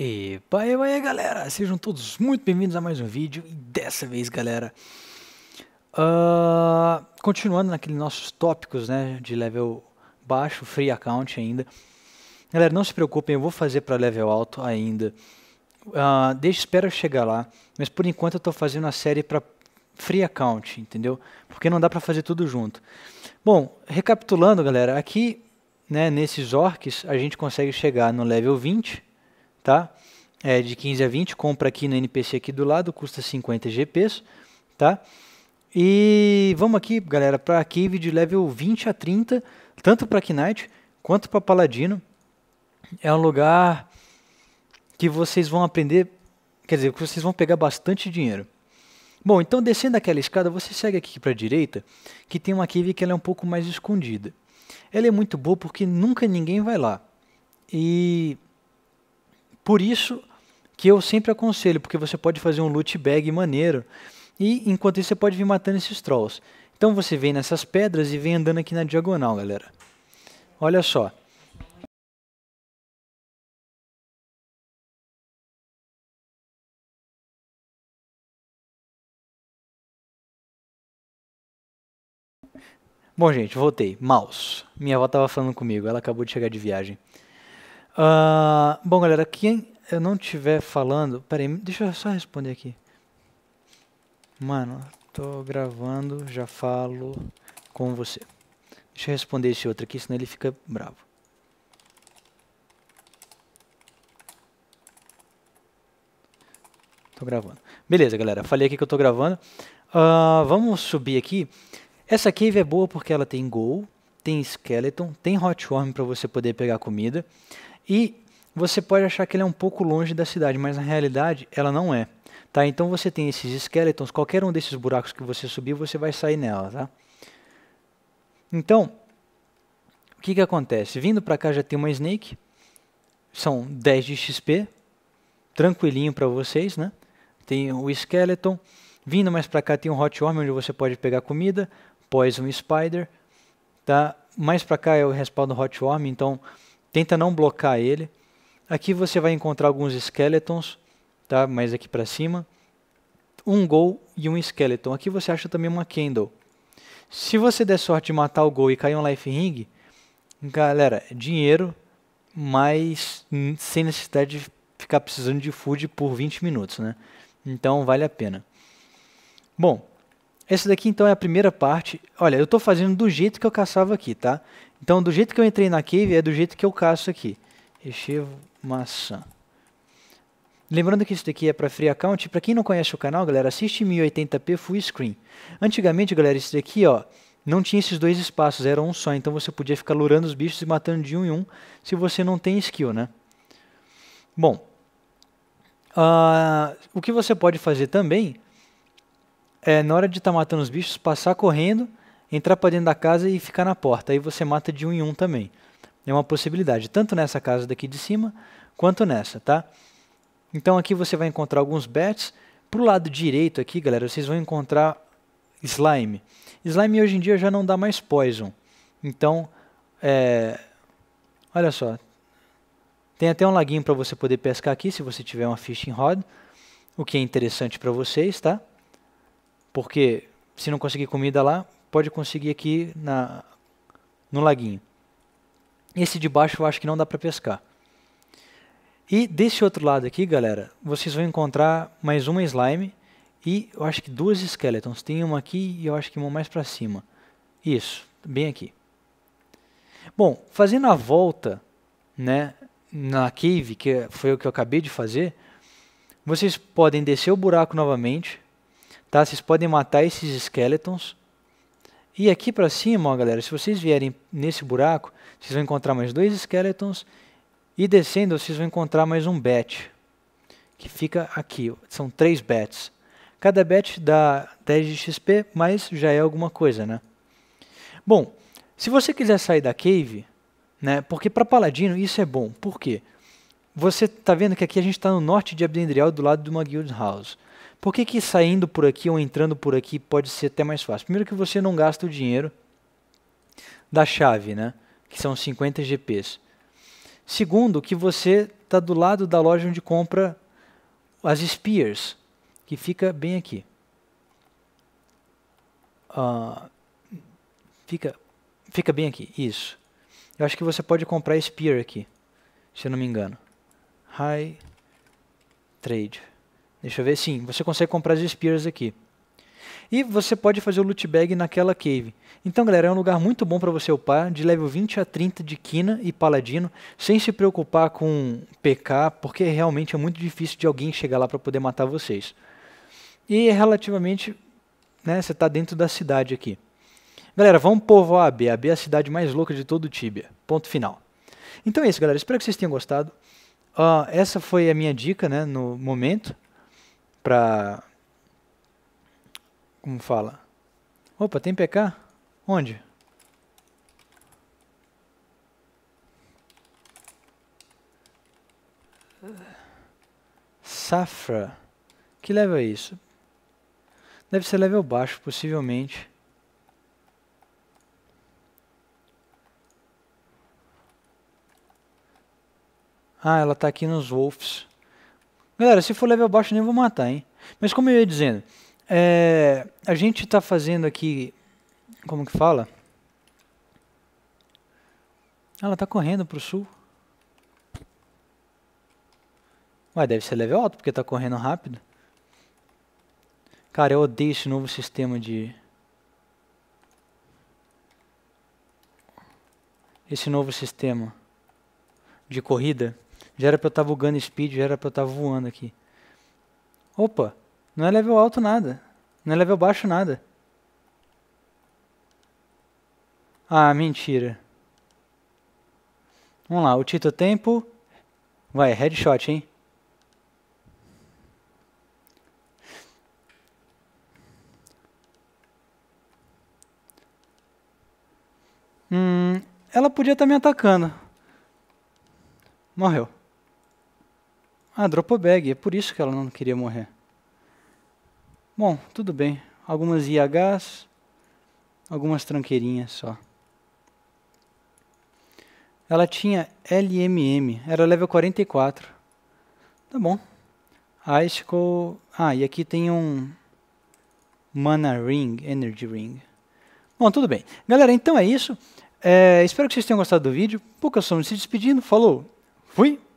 Epa, e aí, galera! Sejam todos muito bem-vindos a mais um vídeo. E dessa vez, galera, uh, continuando naqueles nossos tópicos, né, de level baixo, free account ainda. Galera, não se preocupem, eu vou fazer para level alto ainda. Uh, deixa, espera eu chegar lá. Mas por enquanto eu estou fazendo a série para free account, entendeu? Porque não dá para fazer tudo junto. Bom, recapitulando, galera, aqui, né, nesses orcs, a gente consegue chegar no level 20 tá? É de 15 a 20, compra aqui no NPC aqui do lado, custa 50 GPs, tá? E vamos aqui, galera, para Cave de level 20 a 30, tanto para Knight quanto para Paladino. É um lugar que vocês vão aprender, quer dizer, que vocês vão pegar bastante dinheiro. Bom, então descendo aquela escada, você segue aqui para a direita, que tem uma cave que ela é um pouco mais escondida. Ela é muito boa porque nunca ninguém vai lá. E por isso que eu sempre aconselho, porque você pode fazer um loot bag maneiro e enquanto isso você pode vir matando esses trolls. Então você vem nessas pedras e vem andando aqui na diagonal, galera. Olha só. Bom, gente, voltei. Mouse. Minha avó estava falando comigo, ela acabou de chegar de viagem. Uh, bom, galera, quem eu não estiver falando. Peraí, deixa eu só responder aqui. Mano, tô gravando, já falo com você. Deixa eu responder esse outro aqui, senão ele fica bravo. Tô gravando. Beleza, galera. Falei aqui que eu tô gravando. Uh, vamos subir aqui. Essa cave é boa porque ela tem Gol, tem Skeleton, tem worm para você poder pegar comida. E você pode achar que ele é um pouco longe da cidade, mas na realidade ela não é. Tá? Então você tem esses skeletons, qualquer um desses buracos que você subir, você vai sair nela. Tá? Então, o que, que acontece? Vindo para cá já tem uma Snake, são 10 de XP, tranquilinho para vocês, né? Tem o Skeleton, vindo mais para cá tem um Hot Worm, onde você pode pegar comida, Poison Spider, tá? Mais para cá é o respaldo Hot Worm, então Tenta não blocar ele. Aqui você vai encontrar alguns skeletons, tá? mais aqui para cima. Um gol e um skeleton. Aqui você acha também uma candle. Se você der sorte de matar o gol e cair um life ring, galera, é dinheiro, mas sem necessidade de ficar precisando de food por 20 minutos, né? Então vale a pena. Bom, essa daqui então é a primeira parte. Olha, eu estou fazendo do jeito que eu caçava aqui, tá? Então, do jeito que eu entrei na cave, é do jeito que eu caço aqui. Rechevo maçã. Lembrando que isso daqui é para Free Account. Para quem não conhece o canal, galera, assiste 1080p full screen. Antigamente, galera, isso daqui, ó, não tinha esses dois espaços, era um só. Então você podia ficar lurando os bichos e matando de um em um se você não tem skill, né? Bom, uh, o que você pode fazer também é, na hora de estar tá matando os bichos, passar correndo entrar para dentro da casa e ficar na porta. Aí você mata de um em um também. É uma possibilidade, tanto nessa casa daqui de cima, quanto nessa, tá? Então aqui você vai encontrar alguns bats. Pro lado direito aqui, galera, vocês vão encontrar slime. Slime hoje em dia já não dá mais poison. Então, é... olha só. Tem até um laguinho para você poder pescar aqui, se você tiver uma fishing rod. O que é interessante para vocês, tá? Porque se não conseguir comida lá, pode conseguir aqui na, no laguinho. Esse de baixo eu acho que não dá para pescar. E desse outro lado aqui, galera, vocês vão encontrar mais uma slime e eu acho que duas skeletons. Tem uma aqui e eu acho que uma mais para cima. Isso, bem aqui. Bom, fazendo a volta, né, na cave, que foi o que eu acabei de fazer, vocês podem descer o buraco novamente, tá? Vocês podem matar esses skeletons e aqui para cima, ó, galera, se vocês vierem nesse buraco, vocês vão encontrar mais dois skeletons. E descendo, vocês vão encontrar mais um bet, que fica aqui. São três bets. Cada bet dá 10 de XP, mas já é alguma coisa, né? Bom, se você quiser sair da cave, né, porque para paladino isso é bom. Por quê? Você está vendo que aqui a gente está no norte de Abdendriel, do lado de uma guild house. Por que, que saindo por aqui ou entrando por aqui pode ser até mais fácil? Primeiro que você não gasta o dinheiro da chave, né? que são 50 GPs. Segundo, que você está do lado da loja onde compra as Spears, que fica bem aqui. Uh, fica, fica bem aqui, isso. Eu acho que você pode comprar Spear aqui, se eu não me engano high trade. Deixa eu ver, sim, você consegue comprar as spears aqui. E você pode fazer o loot bag naquela cave. Então, galera, é um lugar muito bom para você upar, de level 20 a 30 de quina e paladino, sem se preocupar com PK, porque realmente é muito difícil de alguém chegar lá para poder matar vocês. E é relativamente, né, você está dentro da cidade aqui. Galera, vamos povoar a B. A B é a cidade mais louca de todo o Tibia. Ponto final. Então é isso, galera. Espero que vocês tenham gostado. Uh, essa foi a minha dica, né, no momento, para como fala? Opa, tem PK? Onde? Safra. Que level é isso? Deve ser level baixo, possivelmente. Ah, ela tá aqui nos Wolves. Galera, se for level abaixo, nem vou matar, hein? Mas como eu ia dizendo, é, a gente tá fazendo aqui. Como que fala? Ah, ela tá correndo pro sul. Ué, deve ser level alto, porque tá correndo rápido. Cara, eu odeio esse novo sistema de... Esse novo sistema de corrida. Já era pra eu estar tá bugando speed, já era pra eu estar tá voando aqui. Opa, não é level alto nada. Não é level baixo nada. Ah, mentira. Vamos lá, o Tito Tempo. Vai, headshot, hein? Hum, ela podia estar tá me atacando. Morreu. Ah, dropou bag, é por isso que ela não queria morrer. Bom, tudo bem. Algumas IHs, algumas tranqueirinhas só. Ela tinha LMM, era level 44. Tá bom. A ah, Icicle... Ah, e aqui tem um Mana Ring, Energy Ring. Bom, tudo bem. Galera, então é isso. É, espero que vocês tenham gostado do vídeo. Pouca somos se despedindo. Falou. Fui.